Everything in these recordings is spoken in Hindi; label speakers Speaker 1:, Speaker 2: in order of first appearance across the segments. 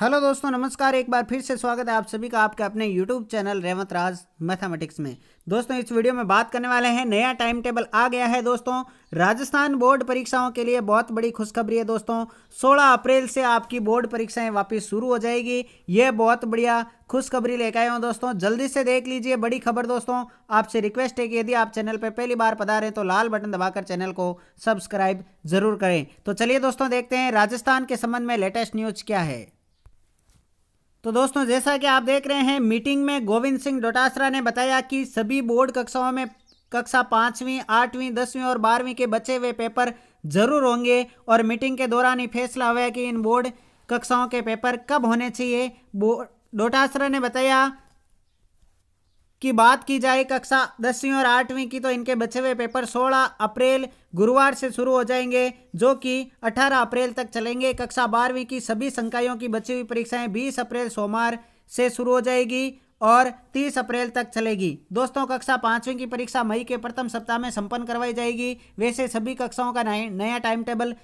Speaker 1: हेलो दोस्तों नमस्कार एक बार फिर से स्वागत है आप सभी का आपके अपने YouTube channel Revant Raj mathematics में दोस्तों इस वीडियो में बात करने वाले हैं नया टाइम टेबल आ गया है दोस्तों राजस्थान बोर्ड परीक्षाओं के लिए बहुत बड़ी खुशखबरी है दोस्तों 16 अप्रैल से आपकी बोर्ड परीक्षाएं वापस शुरू हो जाएगी ये बहुत बढ़िया खुशखबरी लेकर आए हो दोस्तों जल्दी से देख लीजिए बड़ी खबर दोस्तों आपसे रिक्वेस्ट है कि यदि आप चैनल पर पहली बार रहे तो लाल बटन दबाकर चैनल को सब्सक्राइब जरूर करें तो चलिए दोस्तों देखते हैं राजस्थान के संबंध में लेटेस्ट न्यूज क्या है तो दोस्तों जैसा कि आप देख रहे हैं मीटिंग में गोविंद सिंह डोटासरा ने बताया कि सभी बोर्ड कक्षाओं में कक्षा पाँचवीं आठवीं दसवीं और बारहवीं के बचे हुए पेपर जरूर होंगे और मीटिंग के दौरान ही फैसला हुआ कि इन बोर्ड कक्षाओं के पेपर कब होने चाहिए डोटासरा ने बताया की बात की जाए कक्षा दसवीं और आठवीं की तो इनके बचे हुए पेपर 16 अप्रैल गुरुवार से शुरू हो जाएंगे जो कि 18 अप्रैल तक चलेंगे कक्षा बारहवीं की सभी संकायों की बची हुई परीक्षाएं 20 अप्रैल सोमवार से शुरू हो जाएगी और 30 अप्रैल तक चलेगी दोस्तों कक्षा पाँचवीं की परीक्षा मई के प्रथम सप्ताह में संपन्न करवाई जाएगी वैसे सभी कक्षाओं का नया टाइम टेबल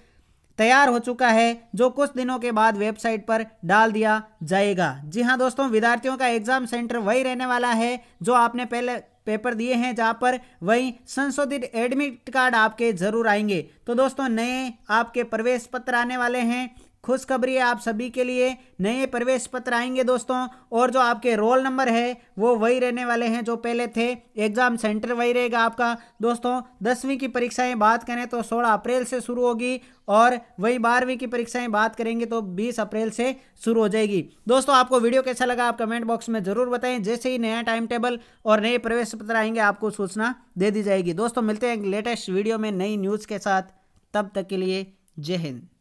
Speaker 1: तैयार हो चुका है जो कुछ दिनों के बाद वेबसाइट पर डाल दिया जाएगा जी हाँ दोस्तों विद्यार्थियों का एग्जाम सेंटर वही रहने वाला है जो आपने पहले पेपर दिए हैं जहाँ पर वही संशोधित एडमिट कार्ड आपके जरूर आएंगे तो दोस्तों नए आपके प्रवेश पत्र आने वाले हैं खुशखबरी आप सभी के लिए नए प्रवेश पत्र आएंगे दोस्तों और जो आपके रोल नंबर है वो वही रहने वाले हैं जो पहले थे एग्ज़ाम सेंटर वही रहेगा आपका दोस्तों दसवीं की परीक्षाएं बात करें तो 16 अप्रैल से शुरू होगी और वही बारहवीं की परीक्षाएं बात करेंगे तो 20 अप्रैल से शुरू हो जाएगी दोस्तों आपको वीडियो कैसा लगा आप कमेंट बॉक्स में ज़रूर बताएं जैसे ही नया टाइम टेबल और नए प्रवेश पत्र आएंगे आपको सूचना दे दी जाएगी दोस्तों मिलते हैं लेटेस्ट वीडियो में नई न्यूज़ के साथ तब तक के लिए जय हिंद